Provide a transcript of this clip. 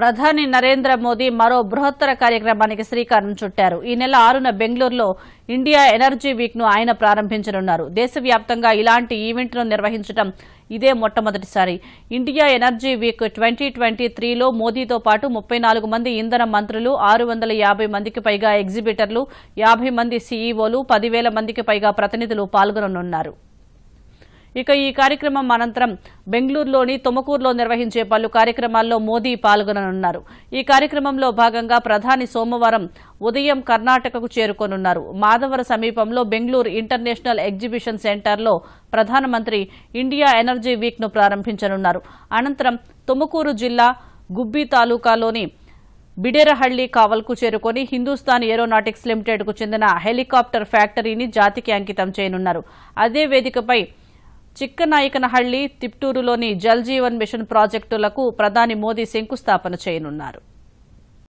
ప్రధాని నరేంద్ర మోదీ మరో బృహత్తర కార్యక్రమానికి శ్రీకారం చుట్టారు ఈ నెల ఆరున బెంగళూరులో ఇండియా ఎనర్జీ వీక్ ను ఆయన ప్రారంభించనున్నారు దేశవ్యాప్తంగా ఇలాంటి ఈవెంట్ను నిర్వహించడం ఇదే మొట్టమొదటిసారి India energy week twenty twenty త్రీలో మోదీతో పాటు ముప్పై నాలుగు మంది ఇంధన మంత్రులు ఆరు వందల యాభై మందికి పైగా ఎగ్జిబిటర్లు యాభై మంది సీఈఓలు పదివేల మందికి పైగా ప్రతినిధులు పాల్గొననున్నారు ఇక ఈ కార్యక్రమం అనంతరం బెంగళూరులోని తుమకూరులో నిర్వహించే పలు కార్యక్రమాల్లో మోదీ పాల్గొననున్నారు ఈ కార్యక్రమంలో భాగంగా ప్రధాని సోమవారం ఉదయం కర్ణాటకకు చేరుకోనున్నారు మాధవర సమీపంలో బెంగళూరు ఇంటర్నేషనల్ ఎగ్జిబిషన్ సెంటర్లో ప్రధానమంత్రి ఇండియా ఎనర్జీ వీక్ను ప్రారంభించనున్నారు అనంతరం తుమకూరు జిల్లా గుబ్బి తాలూకాలోని బిడేరహళ్లి కావల్కు చేరుకొని హిందుస్థాన్ ఏరోనాటిక్స్ లిమిటెడ్కు చెందిన హెలికాప్టర్ ఫ్యాక్టరీని జాతికి అంకితం చేయనున్నారు అదే వేదికపై చిక్కనాయకనహళ్లి తిప్టూరులోని జల్ జీవన్ మిషన్ ప్రాజెక్టులకు ప్రధాని మోదీ శంకుస్థాపన చేయనున్నారు